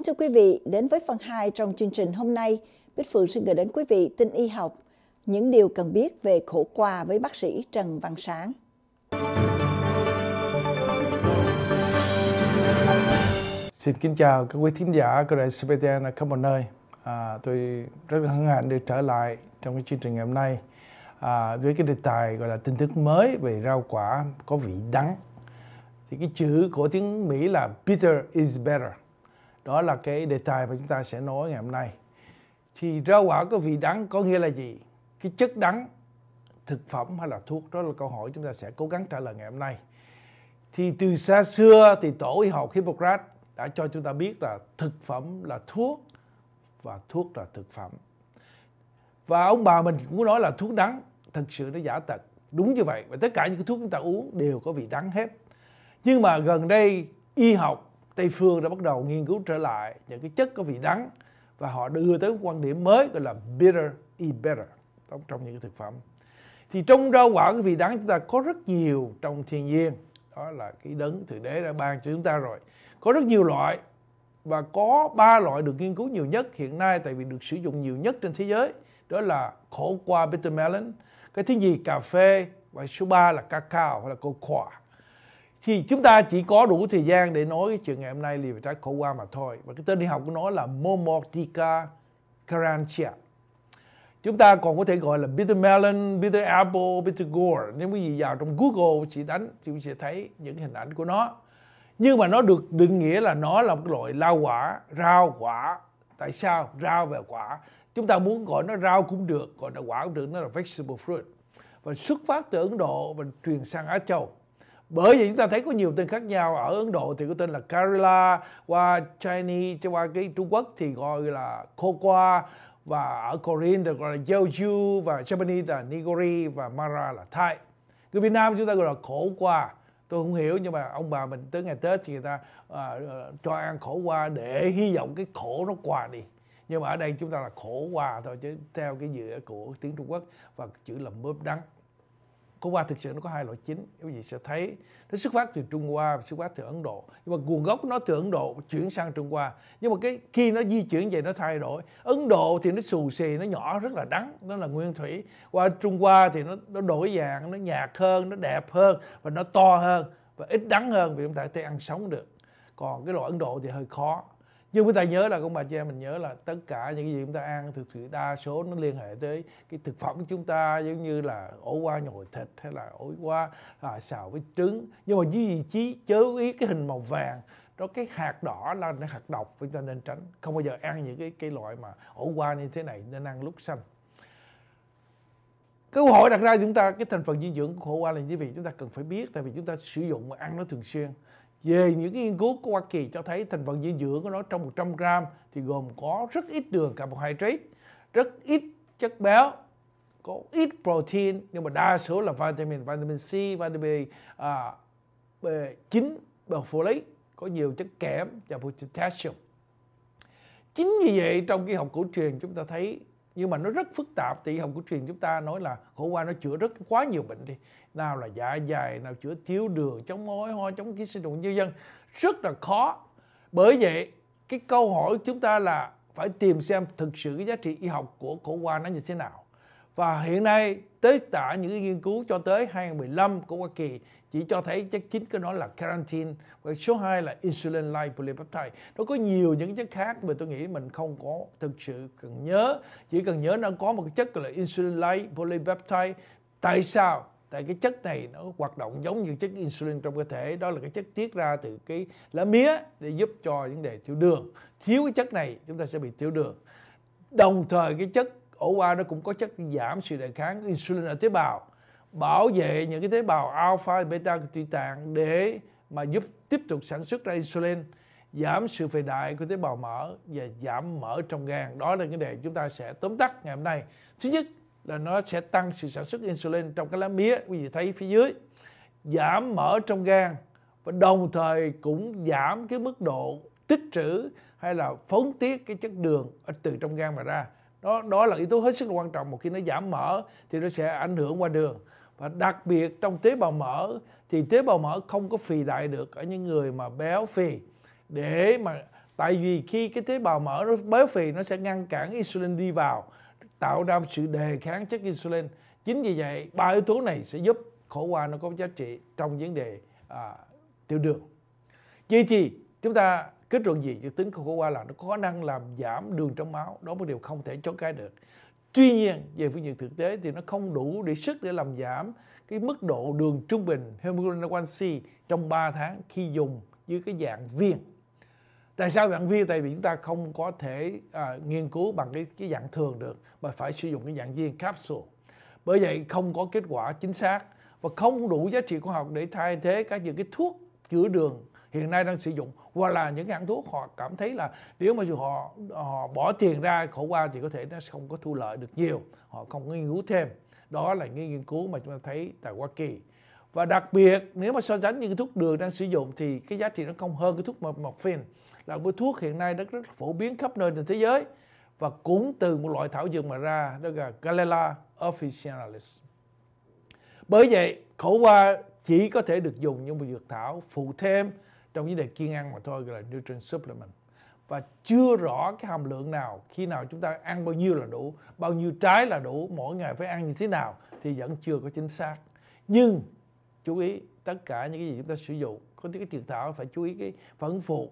Kính chào quý vị, đến với phần 2 trong chương trình hôm nay, Bích Phượng xin gửi đến quý vị tin y học, những điều cần biết về khổ qua với bác sĩ Trần Văn Sáng. Xin kính chào các quý thính giả của đài CPTN ở khắp mọi nơi. À, tôi rất là hân hạnh được trở lại trong cái chương trình ngày hôm nay à, với cái đề tài gọi là tin tức mới về rau quả có vị đắng. Thì cái chữ của tiếng Mỹ là bitter is better đó là cái đề tài mà chúng ta sẽ nói ngày hôm nay thì rau quả có vị đắng có nghĩa là gì cái chất đắng thực phẩm hay là thuốc đó là câu hỏi chúng ta sẽ cố gắng trả lời ngày hôm nay thì từ xa xưa thì tổ y học Hippocrates đã cho chúng ta biết là thực phẩm là thuốc và thuốc là thực phẩm và ông bà mình cũng nói là thuốc đắng thực sự nó giả tật đúng như vậy và tất cả những cái thuốc chúng ta uống đều có vị đắng hết nhưng mà gần đây y học Tây phương đã bắt đầu nghiên cứu trở lại những cái chất có vị đắng và họ đưa tới quan điểm mới gọi là bitter is better trong những cái thực phẩm. Thì trong rau quả cái vị đắng chúng ta có rất nhiều trong thiên nhiên, đó là cái đấng thượng đế đã ban cho chúng ta rồi. Có rất nhiều loại và có ba loại được nghiên cứu nhiều nhất hiện nay tại vì được sử dụng nhiều nhất trên thế giới, đó là khổ qua bitter melon, cái thứ gì cà phê và số 3 là cacao hay là cocoa thì chúng ta chỉ có đủ thời gian để nói cái chuyện ngày hôm nay liền phải trái khổ qua mà thôi và cái tên đi học của nó là Momotica carantia chúng ta còn có thể gọi là bitter melon bitter apple bitter gourd nếu quý vị vào trong google chỉ đánh thì sẽ thấy những hình ảnh của nó nhưng mà nó được định nghĩa là nó là một loại lao quả rau quả tại sao rau và quả chúng ta muốn gọi nó rau cũng được gọi là quả cũng được nó là vegetable fruit và xuất phát từ ấn độ và truyền sang á châu bởi vì chúng ta thấy có nhiều tên khác nhau ở Ấn Độ thì có tên là Kerala qua Chinese cho qua cái Trung Quốc thì gọi là Kokwa và ở Korean được gọi là Jeoju và Japanese là Nigori và Mara là Thai người Việt Nam chúng ta gọi là khổ qua tôi không hiểu nhưng mà ông bà mình tới ngày Tết thì người ta à, cho ăn khổ qua để hy vọng cái khổ nó qua đi nhưng mà ở đây chúng ta là khổ qua thôi chứ theo cái dựa của tiếng Trung Quốc và chữ là mướp đắng Cô Hoa thực sự nó có hai loại chính quý vị sẽ thấy nó xuất phát từ Trung Hoa và xuất phát từ Ấn Độ nhưng mà nguồn gốc nó từ Ấn Độ chuyển sang Trung Hoa nhưng mà cái khi nó di chuyển về nó thay đổi Ấn Độ thì nó xù xì nó nhỏ rất là đắng nó là nguyên thủy qua Trung Hoa thì nó nó đổi dạng nó nhạt hơn nó đẹp hơn và nó to hơn và ít đắng hơn vì chúng ta có thể ăn sống được còn cái loại Ấn Độ thì hơi khó nhưng chúng ta nhớ là cũng bà chị em mình nhớ là tất cả những cái gì chúng ta ăn thực sự đa số nó liên hệ tới cái thực phẩm của chúng ta giống như là ổ qua nhồi thịt hay là ổ qua à, xào với trứng nhưng mà dưới vị trí chớ ý cái hình màu vàng đó cái hạt đỏ là nó hạt độc chúng ta nên tránh không bao giờ ăn những cái cái loại mà ổ qua như thế này nên ăn lúc xanh câu hỏi đặt ra chúng ta cái thành phần dinh dưỡng của khổ qua là như vậy chúng ta cần phải biết tại vì chúng ta sử dụng và ăn nó thường xuyên về những nghiên cứu của Hoa Kỳ cho thấy thành phần dinh dưỡng của nó trong 100 gram thì gồm có rất ít đường carbohydrate, rất ít chất béo, có ít protein nhưng mà đa số là vitamin, vitamin C, vitamin à, B9, folate, có nhiều chất kẽm và potassium. Chính vì vậy trong y học cổ truyền chúng ta thấy nhưng mà nó rất phức tạp thì y học cổ truyền chúng ta nói là khổ qua nó chữa rất quá nhiều bệnh đi nào là dạ dày nào chữa thiếu đường chống mối ho chống ký sinh trùng nhân dân rất là khó bởi vậy cái câu hỏi chúng ta là phải tìm xem thực sự cái giá trị y học của khổ qua nó như thế nào và hiện nay tới cả những cái nghiên cứu cho tới 2015 của Hoa Kỳ chỉ cho thấy chất chính cái đó là carantine và số 2 là insulin like polypeptide nó có nhiều những chất khác mà tôi nghĩ mình không có thực sự cần nhớ chỉ cần nhớ nó có một cái chất là insulin like polypeptide tại sao tại cái chất này nó hoạt động giống như chất insulin trong cơ thể đó là cái chất tiết ra từ cái lá mía để giúp cho vấn đề tiểu đường thiếu cái chất này chúng ta sẽ bị tiểu đường đồng thời cái chất ổ qua nó cũng có chất giảm sự đề kháng insulin ở tế bào bảo vệ những cái tế bào alpha beta của tủy tạng để mà giúp tiếp tục sản xuất ra insulin giảm sự phì đại của tế bào mỡ và giảm mỡ trong gan đó là những đề chúng ta sẽ tóm tắt ngày hôm nay thứ nhất là nó sẽ tăng sự sản xuất insulin trong cái lá mía quý vị thấy phía dưới giảm mỡ trong gan và đồng thời cũng giảm cái mức độ tích trữ hay là phóng tiết cái chất đường ở từ trong gan mà ra đó đó là yếu tố hết sức quan trọng một khi nó giảm mỡ thì nó sẽ ảnh hưởng qua đường và đặc biệt trong tế bào mỡ thì tế bào mỡ không có phì đại được ở những người mà béo phì để mà tại vì khi cái tế bào mỡ nó béo phì nó sẽ ngăn cản insulin đi vào tạo ra sự đề kháng chất insulin chính vì vậy ba yếu tố này sẽ giúp khổ qua nó có giá trị trong vấn đề à, tiểu đường vậy thì chúng ta kết luận gì dự tính của khổ qua là nó có khả năng làm giảm đường trong máu đó là điều không thể chối cãi được tuy nhiên về phương diện thực tế thì nó không đủ để sức để làm giảm cái mức độ đường trung bình hemoglobin A1C trong 3 tháng khi dùng dưới cái dạng viên tại sao dạng viên tại vì chúng ta không có thể à, nghiên cứu bằng cái cái dạng thường được mà phải sử dụng cái dạng viên capsule bởi vậy không có kết quả chính xác và không đủ giá trị khoa học để thay thế các những cái thuốc chữa đường hiện nay đang sử dụng hoặc là những hãng thuốc họ cảm thấy là nếu mà dù họ họ bỏ tiền ra khổ qua thì có thể nó không có thu lợi được nhiều họ không nghiên cứu thêm đó là những nghiên cứu mà chúng ta thấy tại Hoa Kỳ và đặc biệt nếu mà so sánh những thuốc đường đang sử dụng thì cái giá trị nó không hơn cái thuốc morphine là một thuốc hiện nay nó rất phổ biến khắp nơi trên thế giới và cũng từ một loại thảo dược mà ra đó là Galela officinalis. Bởi vậy khổ qua chỉ có thể được dùng như một dược thảo phụ thêm trong vấn đề kiêng ăn mà thôi gọi là nutrient supplement và chưa rõ cái hàm lượng nào khi nào chúng ta ăn bao nhiêu là đủ bao nhiêu trái là đủ mỗi ngày phải ăn như thế nào thì vẫn chưa có chính xác nhưng chú ý tất cả những cái gì chúng ta sử dụng có những cái thiệt thảo phải chú ý cái phản phụ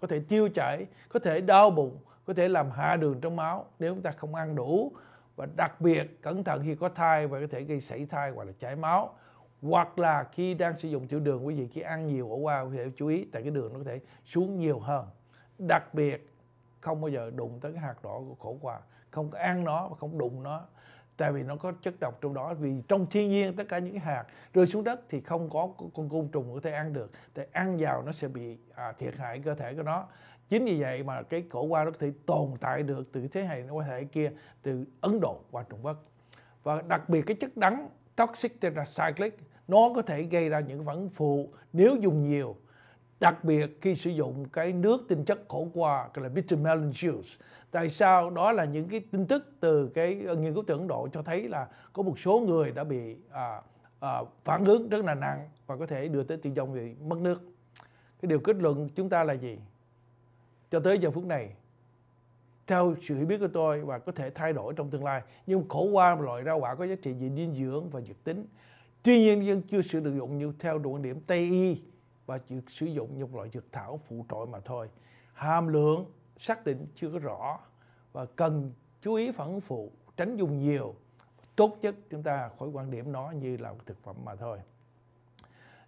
có thể tiêu chảy có thể đau bụng có thể làm hạ đường trong máu nếu chúng ta không ăn đủ và đặc biệt cẩn thận khi có thai và có thể gây sảy thai hoặc là chảy máu hoặc là khi đang sử dụng tiểu đường quý vị khi ăn nhiều ổ qua quý vị phải chú ý tại cái đường nó có thể xuống nhiều hơn đặc biệt không bao giờ đụng tới cái hạt đỏ của khổ quà không có ăn nó mà không đụng nó tại vì nó có chất độc trong đó vì trong thiên nhiên tất cả những cái hạt rơi xuống đất thì không có con côn trùng có thể ăn được tại ăn vào nó sẽ bị à, thiệt hại cơ thể của nó chính vì vậy mà cái khổ qua nó có thể tồn tại được từ thế hệ qua thế hệ kia từ ấn độ qua trung quốc và đặc biệt cái chất đắng toxic tetracyclic nó có thể gây ra những phản phụ nếu dùng nhiều đặc biệt khi sử dụng cái nước tinh chất khổ qua gọi là bitter melon juice tại sao đó là những cái tin tức từ cái ờ, nghiên cứu từ Độ cho thấy là có một số người đã bị à, à, phản ứng rất là nặng và có thể đưa tới tử vong vì mất nước cái điều kết luận chúng ta là gì cho tới giờ phút này theo sự hiểu biết của tôi và có thể thay đổi trong tương lai nhưng khổ qua loại rau quả có giá trị về dinh dưỡng và dược tính Tuy nhiên vẫn chưa sử dụng như theo luận điểm Tây y và chỉ sử dụng những loại dược thảo phụ trội mà thôi. Hàm lượng xác định chưa rõ và cần chú ý phản phụ, tránh dùng nhiều. Tốt nhất chúng ta khỏi quan điểm nó như là thực phẩm mà thôi.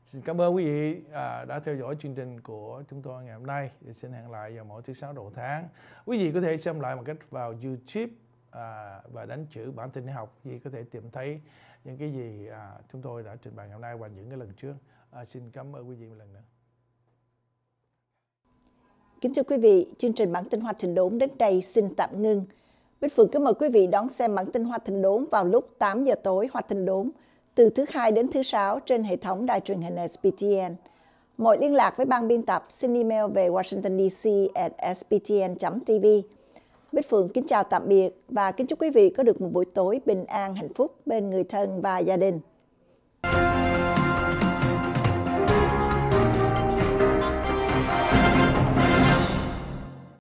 Xin cảm ơn quý vị à, đã theo dõi chương trình của chúng tôi ngày hôm nay. Xin hẹn lại vào mỗi thứ sáu đầu tháng. Quý vị có thể xem lại một cách vào YouTube à, và đánh chữ bản tin học gì có thể tìm thấy những cái gì à, chúng tôi đã trình bày ngày hôm nay và những cái lần trước à, xin cảm ơn quý vị một lần nữa kính thưa quý vị chương trình bản tin hoa thịnh đốn đến đây xin tạm ngưng Bích Phượng kính mời quý vị đón xem bản tin Hoa Thịnh Đốn vào lúc 8 giờ tối Hoa Thịnh Đốn từ thứ hai đến thứ sáu trên hệ thống đài truyền hình SBTN. Mọi liên lạc với ban biên tập xin email về Washington DC at sbtn.tv. Bích Phượng kính chào tạm biệt và kính chúc quý vị có được một buổi tối bình an hạnh phúc bên người thân và gia đình.